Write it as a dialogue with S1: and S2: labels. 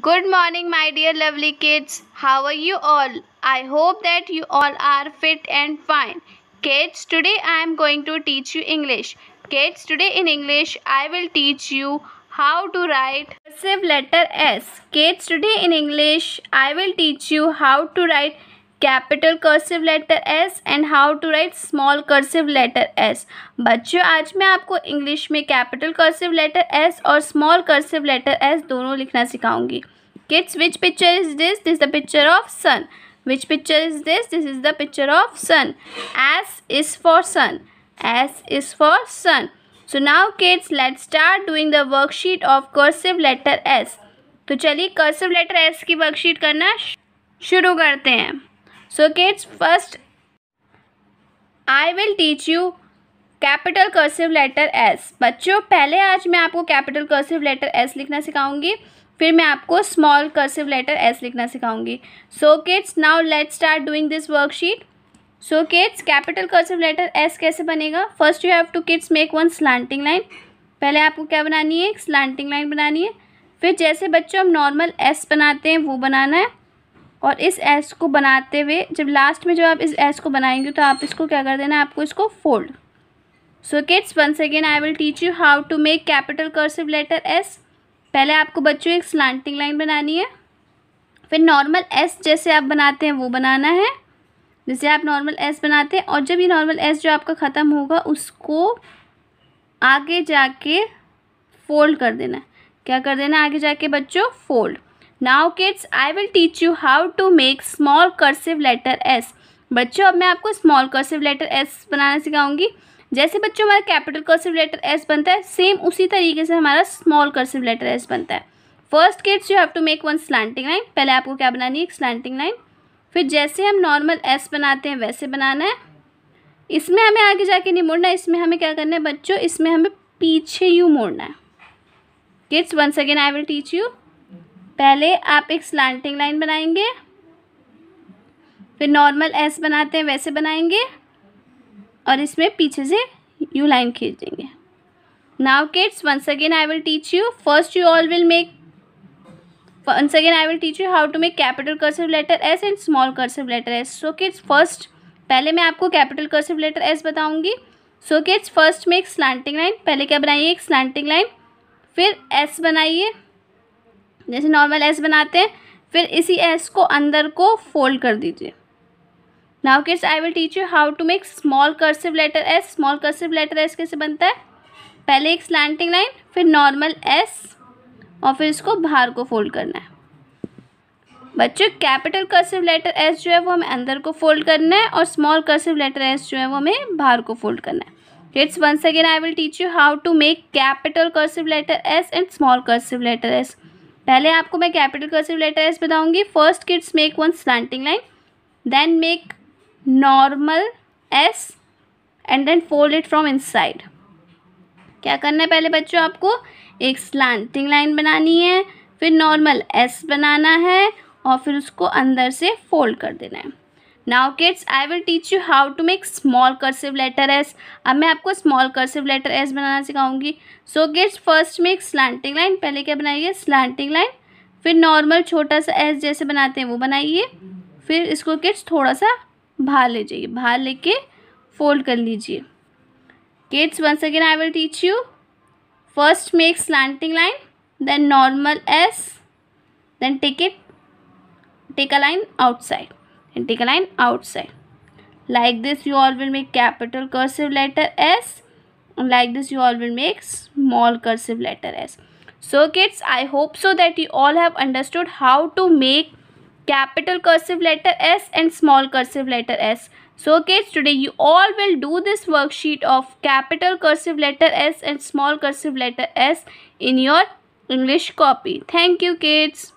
S1: Good morning, my dear lovely kids. How are you all? I hope that you all are fit and fine. Kids, today I am going to teach you English. Kids, today in English, I will teach you how to write cursive letter S. Kids, today in English, I will teach you how to write capital cursive letter S and how to write small cursive letter S बच्चों आज मैं आपको English में capital cursive letter S और small cursive letter S दोनों लिखना सिखाऊंगी kids which picture is this this the picture of sun which picture is this this is the picture of sun S is for sun S is for sun so now kids let start doing the worksheet of cursive letter S तो चलिए cursive letter S की worksheet करना शुरू करते हैं so kids first I will teach you capital cursive letter S बच्चों पहले आज मैं आपको कैपिटल कर्सिव लेटर एस लिखना सिखाऊंगी फिर मैं आपको स्मॉल कर्सिव लेटर एस लिखना सिखाऊंगी so kids now let's start doing this worksheet so kids capital cursive letter S कैसे बनेगा first you have to kids make one slanting line पहले आपको क्या बनानी है एक स्लांटिंग लाइन बनानी है फिर जैसे बच्चों हम नॉर्मल एस बनाते हैं वो बनाना है और इस एस को बनाते हुए जब लास्ट में जब आप इस एस को बनाएंगे तो आप इसको क्या कर देना आपको इसको fold so kids once again I will teach you how to make capital cursive letter S पहले आपको बच्चों एक स्लांटिंग लाइन बनानी है फिर नॉर्मल एस जैसे आप बनाते हैं वो बनाना है जैसे आप नॉर्मल एस बनाते हैं और जब ये नॉर्मल एस जो आपका ख़त्म होगा उसको आगे जाके फोल्ड कर देना क्या कर देना आगे जाके बच्चों fold now kids I will teach you how to make small cursive letter S बच्चों अब मैं आपको स्मॉल कर्सिव लेटर एस बनाना सिखाऊंगी जैसे बच्चों हमारा कैपिटल कर्सिव लेटर एस बनता है सेम उसी तरीके से हमारा स्मॉल कर्सिव लेटर एस बनता है first kids you have to make one slanting line पहले आपको क्या बनानी है एक स्लैंटिंग लाइन फिर जैसे हम नॉर्मल एस बनाते हैं वैसे बनाना है इसमें हमें आगे जाके नहीं मोड़ना इसमें हमें क्या करना है बच्चों इसमें हमें पीछे यू मोड़ना है kids once again I will teach you पहले आप एक स्लांटिंग लाइन बनाएंगे फिर नॉर्मल एस बनाते हैं वैसे बनाएंगे और इसमें पीछे से यू लाइन खींच देंगे now kids once again I will teach you first you all will make one second I will teach you how to make capital cursive letter S and small cursive letter S so kids first पहले मैं आपको capital cursive letter S बताऊंगी सो kids first में एक slanting line पहले क्या बनाइए एक स्लांटिंग लाइन फिर एस बनाइए जैसे नॉर्मल एस बनाते हैं फिर इसी एस को अंदर को फोल्ड कर दीजिए now kids I will teach you how to make small cursive letter S small cursive letter S कैसे बनता है पहले एक स्लैंटिंग लाइन फिर नॉर्मल एस और फिर इसको बाहर को फोल्ड करना है बच्चों कैपिटल कर्सिव लेटर एस जो है वो हमें अंदर को फोल्ड करना है और स्मॉल कर्सिव लेटर एस जो है वो हमें बाहर को फोल्ड करना है kids once again I will teach you how to make capital cursive letter S and small cursive letter S पहले आपको मैं कैपिटल कर्सिव लेटर्स बताऊंगी first kids make one slanting line then make normal S and then fold it from inside क्या करना है पहले बच्चों आपको एक स्लैंटिंग लाइन बनानी है फिर नॉर्मल एस बनाना है और फिर उसको अंदर से फोल्ड कर देना है now kids I will teach you how to make small cursive letter S अब मैं आपको स्मॉल कर्सिव लेटर एस बनाना सिखाऊंगी सो किड्स फर्स्ट में एक स्लांटिंग लाइन पहले क्या बनाइए स्लांटिंग लाइन फिर नॉर्मल छोटा सा एस जैसे बनाते हैं वो बनाइए फिर इसको किड्स थोड़ा सा बाहर ले जाइए बाहर लेके फोल्ड कर लीजिए kids once again I will teach you first make slanting line then normal S then take it take a line outside and take a line outside. Like this you all will make capital cursive letter S and like this you all will make small cursive letter S. So kids I hope so that you all have understood how to make capital cursive letter S and small cursive letter S. So kids today you all will do this worksheet of capital cursive letter S and small cursive letter S in your English copy. Thank you kids.